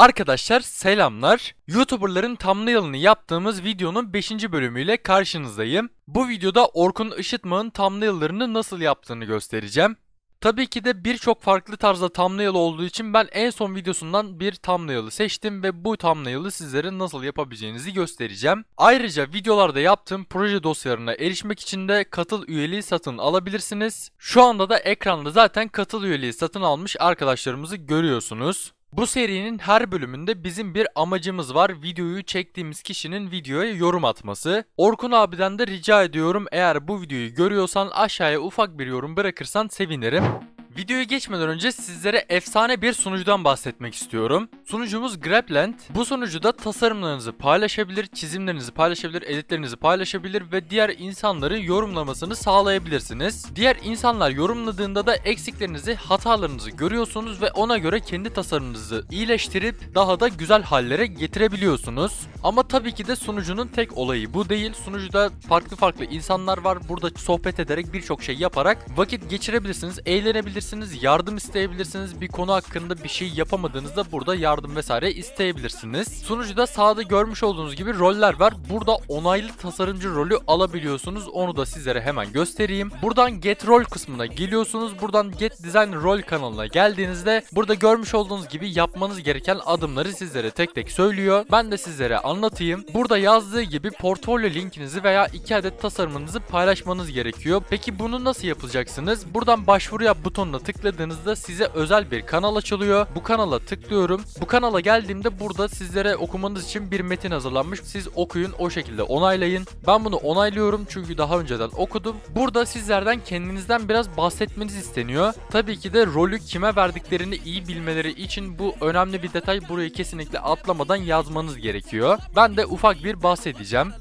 Arkadaşlar selamlar. YouTuber'ların thumbnail'ını yaptığımız videonun 5. bölümüyle karşınızdayım. Bu videoda Orkun Işıtma'nın thumbnail'larını nasıl yaptığını göstereceğim. Tabii ki de birçok farklı tarzda thumbnail olduğu için ben en son videosundan bir thumbnail'ı seçtim ve bu thumbnail'ı sizlere nasıl yapabileceğinizi göstereceğim. Ayrıca videolarda yaptığım proje dosyalarına erişmek için de katıl üyeliği satın alabilirsiniz. Şu anda da ekranda zaten katıl üyeliği satın almış arkadaşlarımızı görüyorsunuz. Bu serinin her bölümünde bizim bir amacımız var. Videoyu çektiğimiz kişinin videoya yorum atması. Orkun abiden de rica ediyorum eğer bu videoyu görüyorsan aşağıya ufak bir yorum bırakırsan sevinirim. Videoya geçmeden önce sizlere efsane bir sunucudan bahsetmek istiyorum. Sunucumuz Grabland. Bu sunucuda tasarımlarınızı paylaşabilir, çizimlerinizi paylaşabilir, editlerinizi paylaşabilir ve diğer insanların yorumlamasını sağlayabilirsiniz. Diğer insanlar yorumladığında da eksiklerinizi, hatalarınızı görüyorsunuz ve ona göre kendi tasarımınızı iyileştirip daha da güzel hallere getirebiliyorsunuz. Ama tabii ki de sunucunun tek olayı bu değil. Sunucuda farklı farklı insanlar var. Burada sohbet ederek birçok şey yaparak vakit geçirebilirsiniz, eğlenebilirsiniz isteyebilirsiniz, yardım isteyebilirsiniz. Bir konu hakkında bir şey yapamadığınızda burada yardım vesaire isteyebilirsiniz. Sunucuda sağda görmüş olduğunuz gibi roller var. Burada onaylı tasarımcı rolü alabiliyorsunuz. Onu da sizlere hemen göstereyim. Buradan Get Role kısmına geliyorsunuz. Buradan Get Design Role kanalına geldiğinizde burada görmüş olduğunuz gibi yapmanız gereken adımları sizlere tek tek söylüyor. Ben de sizlere anlatayım. Burada yazdığı gibi portfolyo linkinizi veya iki adet tasarımınızı paylaşmanız gerekiyor. Peki bunu nasıl yapacaksınız? Buradan başvuru yap butonu sonra tıkladığınızda size özel bir kanal açılıyor. Bu kanala tıklıyorum. Bu kanala geldiğimde burada sizlere okumanız için bir metin hazırlanmış. Siz okuyun o şekilde onaylayın. Ben bunu onaylıyorum çünkü daha önceden okudum. Burada sizlerden kendinizden biraz bahsetmeniz isteniyor. Tabii ki de rolü kime verdiklerini iyi bilmeleri için bu önemli bir detay burayı kesinlikle atlamadan yazmanız gerekiyor. Ben de ufak bir bahsedeceğim.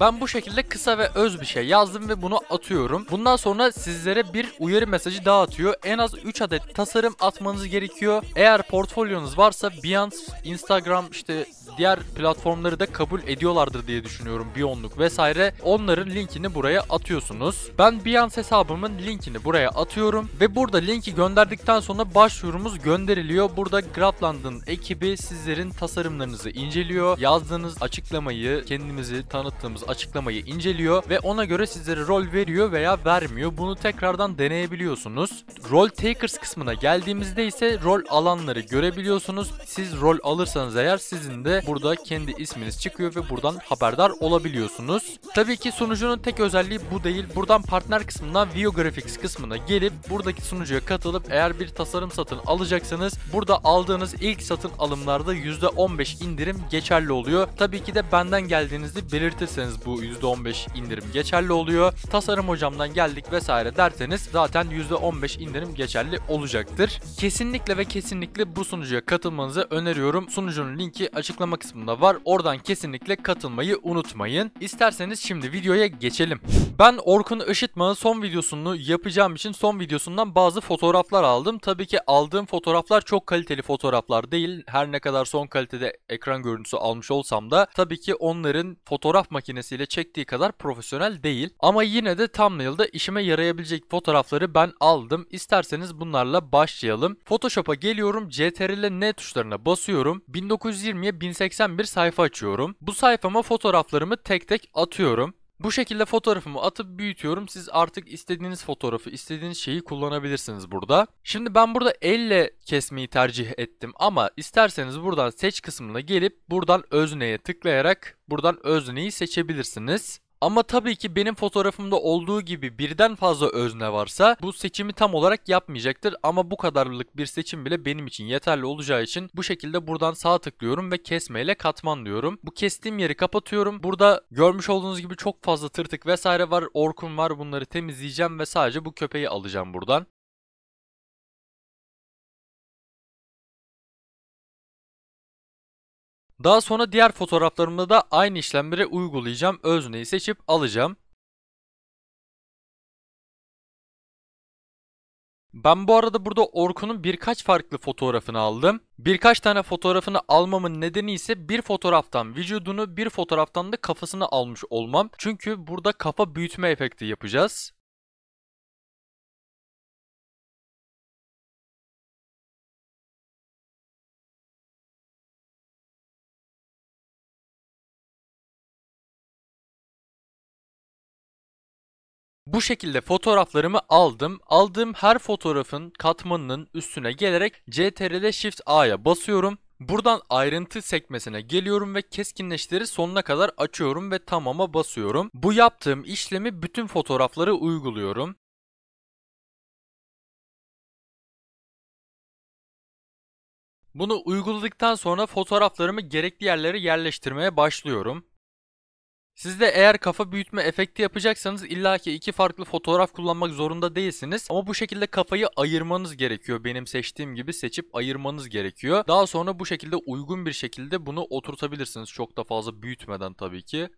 Ben bu şekilde kısa ve öz bir şey yazdım ve bunu atıyorum. Bundan sonra sizlere bir uyarı mesajı daha atıyor. En az 3 adet tasarım atmanız gerekiyor. Eğer portfolyonuz varsa Behance, Instagram işte diğer platformları da kabul ediyorlardır diye düşünüyorum. Beyond'luk vesaire. Onların linkini buraya atıyorsunuz. Ben Behance hesabımın linkini buraya atıyorum ve burada linki gönderdikten sonra başvurumuz gönderiliyor. Burada Gradland'ın ekibi sizlerin tasarımlarınızı inceliyor. Yazdığınız açıklamayı, kendimizi tanıttığımız açıklamayı inceliyor ve ona göre sizlere rol veriyor veya vermiyor. Bunu tekrardan deneyebiliyorsunuz. Rol takers kısmına geldiğimizde ise rol alanları görebiliyorsunuz. Siz rol alırsanız eğer sizin de burada kendi isminiz çıkıyor ve buradan haberdar olabiliyorsunuz. Tabii ki sunucunun tek özelliği bu değil. Buradan partner kısmından Vio Graphics kısmına gelip buradaki sunucuya katılıp eğer bir tasarım satın alacaksanız burada aldığınız ilk satın alımlarda %15 indirim geçerli oluyor. Tabii ki de benden geldiğinizi belirtirseniz derseniz bu %15 indirim geçerli oluyor. Tasarım hocamdan geldik vesaire derseniz zaten %15 indirim geçerli olacaktır. Kesinlikle ve kesinlikle bu sunucuya katılmanızı öneriyorum. Sunucunun linki açıklama kısmında var. Oradan kesinlikle katılmayı unutmayın. İsterseniz şimdi videoya geçelim. Ben Orkun Işıtma'nın son videosunu yapacağım için son videosundan bazı fotoğraflar aldım. Tabii ki aldığım fotoğraflar çok kaliteli fotoğraflar değil. Her ne kadar son kalitede ekran görüntüsü almış olsam da tabii ki onların fotoğraf makinesi makinesiyle çektiği kadar profesyonel değil. Ama yine de thumbnail'da işime yarayabilecek fotoğrafları ben aldım. İsterseniz bunlarla başlayalım. Photoshop'a geliyorum. CTRL N tuşlarına basıyorum. 1920'ye 1081 sayfa açıyorum. Bu sayfama fotoğraflarımı tek tek atıyorum. Bu şekilde fotoğrafımı atıp büyütüyorum. Siz artık istediğiniz fotoğrafı, istediğiniz şeyi kullanabilirsiniz burada. Şimdi ben burada elle kesmeyi tercih ettim ama isterseniz buradan seç kısmına gelip buradan özneye tıklayarak buradan özneyi seçebilirsiniz. Ama tabii ki benim fotoğrafımda olduğu gibi birden fazla özne varsa bu seçimi tam olarak yapmayacaktır. Ama bu kadarlık bir seçim bile benim için yeterli olacağı için bu şekilde buradan sağ tıklıyorum ve kesmeyle katman diyorum. Bu kestiğim yeri kapatıyorum. Burada görmüş olduğunuz gibi çok fazla tırtık vesaire var. Orkun var bunları temizleyeceğim ve sadece bu köpeği alacağım buradan. Daha sonra diğer fotoğraflarımı da aynı işlemleri uygulayacağım. Özneyi seçip alacağım. Ben bu arada burada Orkun'un birkaç farklı fotoğrafını aldım. Birkaç tane fotoğrafını almamın nedeni ise bir fotoğraftan vücudunu bir fotoğraftan da kafasını almış olmam. Çünkü burada kafa büyütme efekti yapacağız. Bu şekilde fotoğraflarımı aldım. Aldığım her fotoğrafın katmanının üstüne gelerek CTRL Shift A'ya basıyorum. Buradan ayrıntı sekmesine geliyorum ve keskinleştiri sonuna kadar açıyorum ve tamama basıyorum. Bu yaptığım işlemi bütün fotoğrafları uyguluyorum. Bunu uyguladıktan sonra fotoğraflarımı gerekli yerlere yerleştirmeye başlıyorum. Siz de eğer kafa büyütme efekti yapacaksanız illaki iki farklı fotoğraf kullanmak zorunda değilsiniz. Ama bu şekilde kafayı ayırmanız gerekiyor. Benim seçtiğim gibi seçip ayırmanız gerekiyor. Daha sonra bu şekilde uygun bir şekilde bunu oturtabilirsiniz. Çok da fazla büyütmeden tabii ki.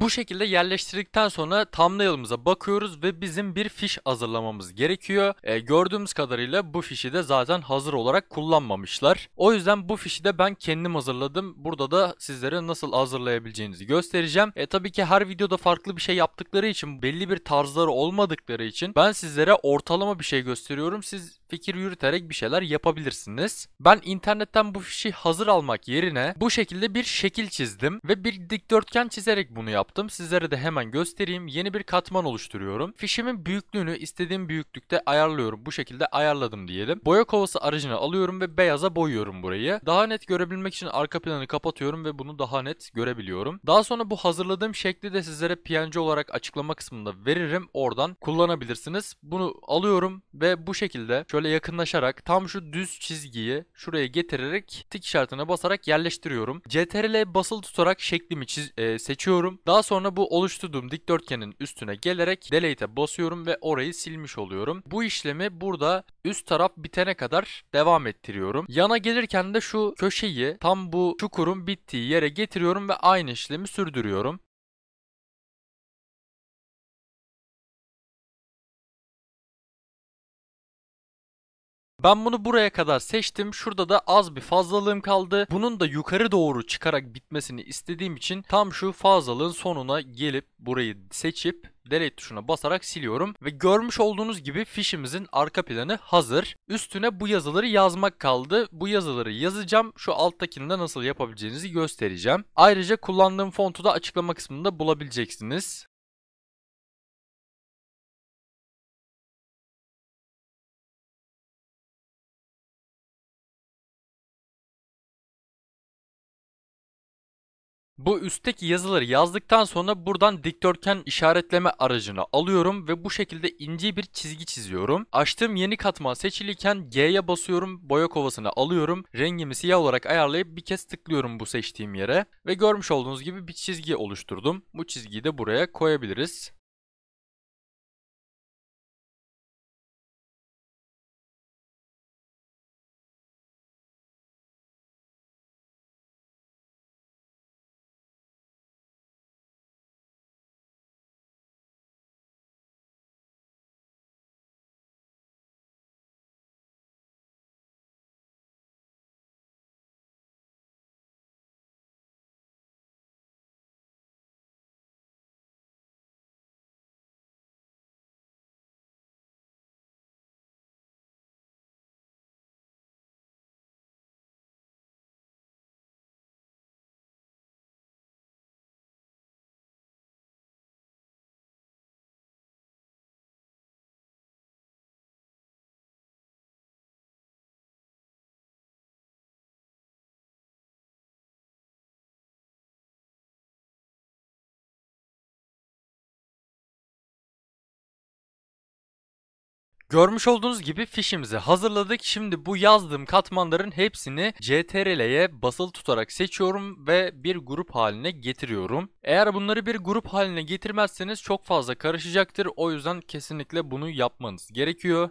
Bu şekilde yerleştirdikten sonra thumbnail'ımıza bakıyoruz ve bizim bir fiş hazırlamamız gerekiyor. E, gördüğümüz kadarıyla bu fişi de zaten hazır olarak kullanmamışlar. O yüzden bu fişi de ben kendim hazırladım. Burada da sizlere nasıl hazırlayabileceğinizi göstereceğim. E, tabii ki her videoda farklı bir şey yaptıkları için belli bir tarzları olmadıkları için ben sizlere ortalama bir şey gösteriyorum. Siz fikir yürüterek bir şeyler yapabilirsiniz. Ben internetten bu fişi hazır almak yerine bu şekilde bir şekil çizdim ve bir dikdörtgen çizerek bunu yaptım yaptım. Sizlere de hemen göstereyim. Yeni bir katman oluşturuyorum. Fişimin büyüklüğünü istediğim büyüklükte ayarlıyorum. Bu şekilde ayarladım diyelim. Boya kovası aracını alıyorum ve beyaza boyuyorum burayı. Daha net görebilmek için arka planı kapatıyorum ve bunu daha net görebiliyorum. Daha sonra bu hazırladığım şekli de sizlere PNG olarak açıklama kısmında veririm. Oradan kullanabilirsiniz. Bunu alıyorum ve bu şekilde şöyle yakınlaşarak tam şu düz çizgiyi şuraya getirerek tik işaretine basarak yerleştiriyorum. CTRL'e basılı tutarak şeklimi çiz e, seçiyorum. Daha daha sonra bu oluşturduğum dikdörtgenin üstüne gelerek delete'e basıyorum ve orayı silmiş oluyorum. Bu işlemi burada üst taraf bitene kadar devam ettiriyorum. Yana gelirken de şu köşeyi tam bu çukurun bittiği yere getiriyorum ve aynı işlemi sürdürüyorum. Ben bunu buraya kadar seçtim. Şurada da az bir fazlalığım kaldı. Bunun da yukarı doğru çıkarak bitmesini istediğim için tam şu fazlalığın sonuna gelip burayı seçip delete tuşuna basarak siliyorum ve görmüş olduğunuz gibi fişimizin arka planı hazır. Üstüne bu yazıları yazmak kaldı. Bu yazıları yazacağım. Şu alttakini de nasıl yapabileceğinizi göstereceğim. Ayrıca kullandığım fontu da açıklama kısmında bulabileceksiniz. Bu üstteki yazıları yazdıktan sonra buradan dikdörtgen işaretleme aracını alıyorum ve bu şekilde ince bir çizgi çiziyorum. Açtığım yeni katman seçiliyken G'ye basıyorum, boya kovasını alıyorum, rengimi siyah olarak ayarlayıp bir kez tıklıyorum bu seçtiğim yere ve görmüş olduğunuz gibi bir çizgi oluşturdum. Bu çizgiyi de buraya koyabiliriz. Görmüş olduğunuz gibi fişimizi hazırladık. Şimdi bu yazdığım katmanların hepsini CTRL'ye basılı tutarak seçiyorum ve bir grup haline getiriyorum. Eğer bunları bir grup haline getirmezseniz çok fazla karışacaktır. O yüzden kesinlikle bunu yapmanız gerekiyor.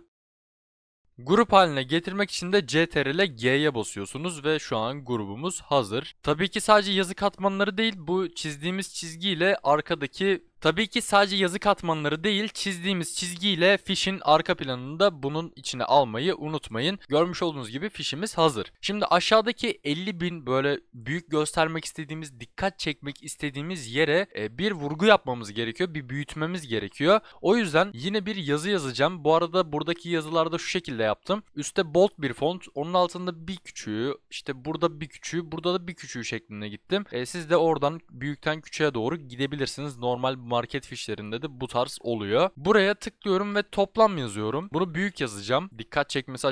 Grup haline getirmek için de CTRL G'ye basıyorsunuz ve şu an grubumuz hazır. Tabii ki sadece yazı katmanları değil bu çizdiğimiz çizgiyle arkadaki Tabii ki sadece yazı katmanları değil çizdiğimiz çizgiyle fişin arka planını da bunun içine almayı unutmayın. Görmüş olduğunuz gibi fişimiz hazır. Şimdi aşağıdaki 50 bin böyle büyük göstermek istediğimiz, dikkat çekmek istediğimiz yere e, bir vurgu yapmamız gerekiyor. Bir büyütmemiz gerekiyor. O yüzden yine bir yazı yazacağım. Bu arada buradaki yazılarda şu şekilde yaptım. Üste bold bir font, onun altında bir küçüğü, işte burada bir küçüğü, burada da bir küçüğü şeklinde gittim. E, siz de oradan büyükten küçüğe doğru gidebilirsiniz. Normal market fişlerinde de bu tarz oluyor. Buraya tıklıyorum ve toplam yazıyorum. Bunu büyük yazacağım. Dikkat çekmesi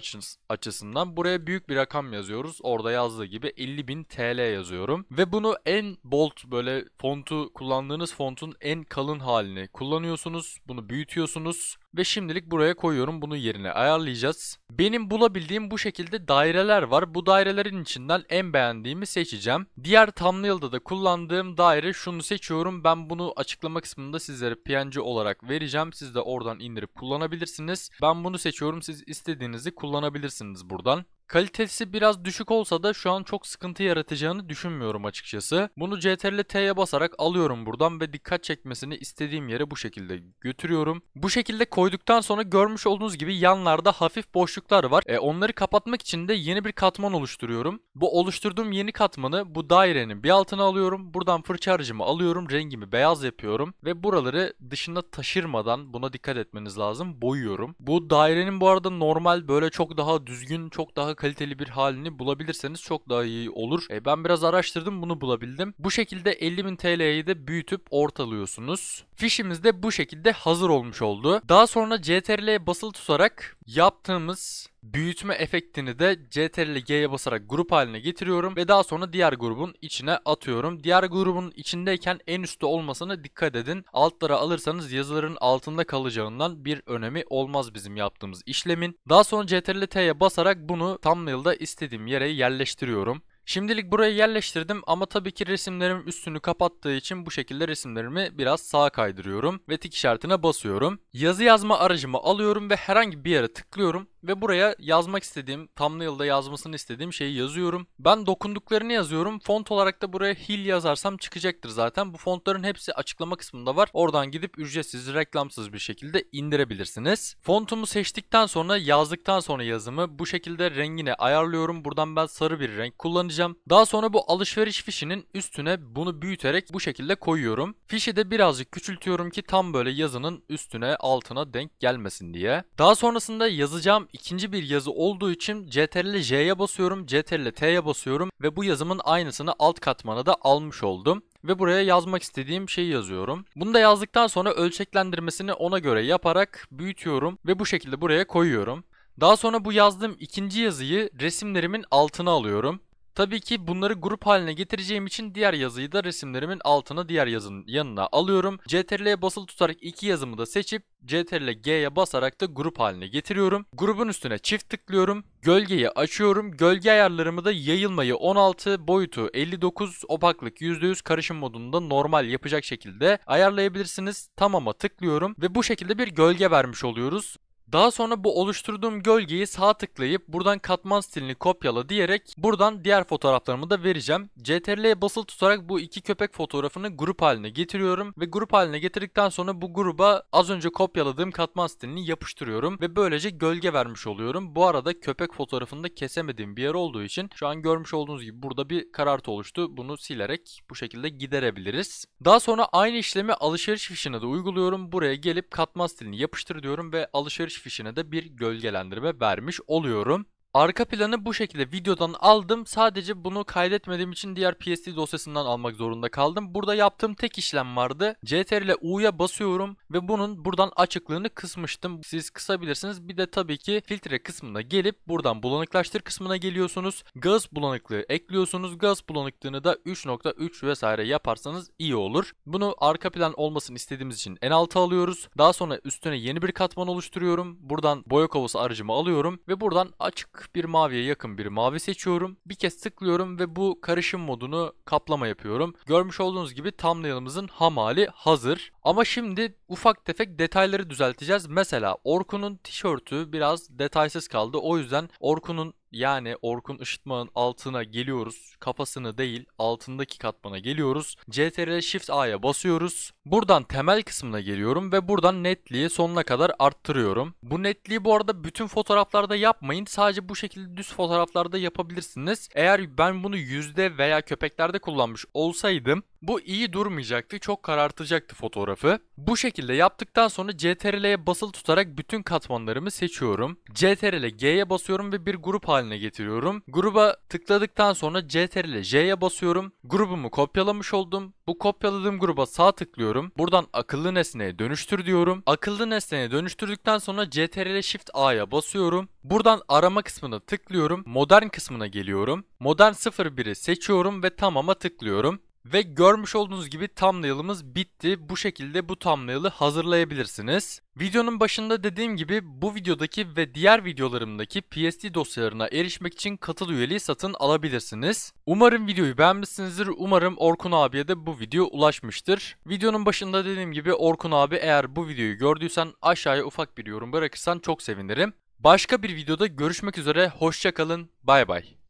açısından. Buraya büyük bir rakam yazıyoruz. Orada yazdığı gibi 50.000 TL yazıyorum. Ve bunu en bold böyle fontu kullandığınız fontun en kalın halini kullanıyorsunuz. Bunu büyütüyorsunuz. Ve şimdilik buraya koyuyorum. Bunu yerine ayarlayacağız. Benim bulabildiğim bu şekilde daireler var. Bu dairelerin içinden en beğendiğimi seçeceğim. Diğer thumbnail'da da kullandığım daire şunu seçiyorum. Ben bunu açıklama kısmında sizlere PNG olarak vereceğim. Siz de oradan indirip kullanabilirsiniz. Ben bunu seçiyorum. Siz istediğinizi kullanabilirsiniz buradan. Kalitesi biraz düşük olsa da şu an çok sıkıntı yaratacağını düşünmüyorum açıkçası. Bunu CTRL T'ye basarak alıyorum buradan ve dikkat çekmesini istediğim yere bu şekilde götürüyorum. Bu şekilde koyduktan sonra görmüş olduğunuz gibi yanlarda hafif boşluklar var. E, onları kapatmak için de yeni bir katman oluşturuyorum. Bu oluşturduğum yeni katmanı bu dairenin bir altına alıyorum. Buradan fırça harcımı alıyorum. Rengimi beyaz yapıyorum. Ve buraları dışında taşırmadan buna dikkat etmeniz lazım. Boyuyorum. Bu dairenin bu arada normal böyle çok daha düzgün, çok daha kaliteli bir halini bulabilirseniz çok daha iyi olur. E, ben biraz araştırdım bunu bulabildim. Bu şekilde 50.000 TL'yi de büyütüp ortalıyorsunuz. Fişimiz de bu şekilde hazır olmuş oldu. Daha sonra CTRL'ye basılı tutarak Yaptığımız büyütme efektini de CTRL G'ye basarak grup haline getiriyorum ve daha sonra diğer grubun içine atıyorum. Diğer grubun içindeyken en üstte olmasına dikkat edin. Altlara alırsanız yazıların altında kalacağından bir önemi olmaz bizim yaptığımız işlemin. Daha sonra CTRL T'ye basarak bunu thumbnail'da istediğim yere yerleştiriyorum. Şimdilik buraya yerleştirdim ama tabii ki resimlerim üstünü kapattığı için bu şekilde resimlerimi biraz sağa kaydırıyorum ve tik işaretine basıyorum. Yazı yazma aracımı alıyorum ve herhangi bir yere tıklıyorum ve buraya yazmak istediğim, thumbnail'da yazmasını istediğim şeyi yazıyorum. Ben dokunduklarını yazıyorum. Font olarak da buraya Hill yazarsam çıkacaktır zaten. Bu fontların hepsi açıklama kısmında var. Oradan gidip ücretsiz, reklamsız bir şekilde indirebilirsiniz. Fontumu seçtikten sonra yazdıktan sonra yazımı bu şekilde rengine ayarlıyorum. Buradan ben sarı bir renk kullanacağım yazacağım. Daha sonra bu alışveriş fişinin üstüne bunu büyüterek bu şekilde koyuyorum. Fişi de birazcık küçültüyorum ki tam böyle yazının üstüne altına denk gelmesin diye. Daha sonrasında yazacağım ikinci bir yazı olduğu için CTRL J'ye basıyorum, CTRL T'ye basıyorum ve bu yazımın aynısını alt katmana da almış oldum ve buraya yazmak istediğim şeyi yazıyorum. Bunu da yazdıktan sonra ölçeklendirmesini ona göre yaparak büyütüyorum ve bu şekilde buraya koyuyorum. Daha sonra bu yazdığım ikinci yazıyı resimlerimin altına alıyorum. Tabii ki bunları grup haline getireceğim için diğer yazıyı da resimlerimin altına diğer yazının yanına alıyorum. CTRL'ye basılı tutarak iki yazımı da seçip Ctrl'e G'ye basarak da grup haline getiriyorum. Grubun üstüne çift tıklıyorum. Gölgeyi açıyorum. Gölge ayarlarımı da yayılmayı 16, boyutu 59, opaklık %100 karışım modunda normal yapacak şekilde ayarlayabilirsiniz. Tamama tıklıyorum ve bu şekilde bir gölge vermiş oluyoruz. Daha sonra bu oluşturduğum gölgeyi sağ tıklayıp buradan katman stilini kopyala diyerek buradan diğer fotoğraflarımı da vereceğim. CTRL'ye basılı tutarak bu iki köpek fotoğrafını grup haline getiriyorum ve grup haline getirdikten sonra bu gruba az önce kopyaladığım katman stilini yapıştırıyorum ve böylece gölge vermiş oluyorum. Bu arada köpek fotoğrafını da kesemediğim bir yer olduğu için şu an görmüş olduğunuz gibi burada bir karartı oluştu. Bunu silerek bu şekilde giderebiliriz. Daha sonra aynı işlemi alışveriş fişine de uyguluyorum. Buraya gelip katman stilini yapıştır diyorum ve alışveriş giriş fişine de bir gölgelendirme vermiş oluyorum. Arka planı bu şekilde videodan aldım. Sadece bunu kaydetmediğim için diğer PSD dosyasından almak zorunda kaldım. Burada yaptığım tek işlem vardı. CTRL ile U'ya basıyorum ve bunun buradan açıklığını kısmıştım. Siz kısabilirsiniz. Bir de tabii ki filtre kısmına gelip buradan bulanıklaştır kısmına geliyorsunuz. Gaz bulanıklığı ekliyorsunuz. Gaz bulanıklığını da 3.3 vesaire yaparsanız iyi olur. Bunu arka plan olmasını istediğimiz için en alta alıyoruz. Daha sonra üstüne yeni bir katman oluşturuyorum. Buradan boya kovası aracımı alıyorum ve buradan açık bir maviye yakın bir mavi seçiyorum. Bir kez tıklıyorum ve bu karışım modunu kaplama yapıyorum. Görmüş olduğunuz gibi thumbnail'ımızın ham hali hazır. Ama şimdi ufak tefek detayları düzelteceğiz. Mesela Orkun'un tişörtü biraz detaysız kaldı. O yüzden Orkun'un yani Orkun Işıtma'nın altına geliyoruz. Kafasını değil altındaki katmana geliyoruz. CTRL Shift A'ya basıyoruz. Buradan temel kısmına geliyorum ve buradan netliği sonuna kadar arttırıyorum. Bu netliği bu arada bütün fotoğraflarda yapmayın. Sadece bu şekilde düz fotoğraflarda yapabilirsiniz. Eğer ben bunu yüzde veya köpeklerde kullanmış olsaydım bu iyi durmayacaktı, çok karartacaktı fotoğrafı. Bu şekilde yaptıktan sonra CTRL'ye basılı tutarak bütün katmanlarımı seçiyorum. CTRL G'ye basıyorum ve bir grup haline getiriyorum. Gruba tıkladıktan sonra CTRL J'ye basıyorum. Grubumu kopyalamış oldum. Bu kopyaladığım gruba sağ tıklıyorum. Buradan akıllı nesneye dönüştür diyorum. Akıllı nesneye dönüştürdükten sonra CTRL Shift A'ya basıyorum. Buradan arama kısmına tıklıyorum. Modern kısmına geliyorum. Modern 01'i seçiyorum ve tamama tıklıyorum. Ve görmüş olduğunuz gibi thumbnail'ımız bitti. Bu şekilde bu thumbnail'ı hazırlayabilirsiniz. Videonun başında dediğim gibi bu videodaki ve diğer videolarımdaki PSD dosyalarına erişmek için katıl üyeliği satın alabilirsiniz. Umarım videoyu beğenmişsinizdir. Umarım Orkun abiye de bu video ulaşmıştır. Videonun başında dediğim gibi Orkun abi eğer bu videoyu gördüysen aşağıya ufak bir yorum bırakırsan çok sevinirim. Başka bir videoda görüşmek üzere. Hoşçakalın. Bay bay.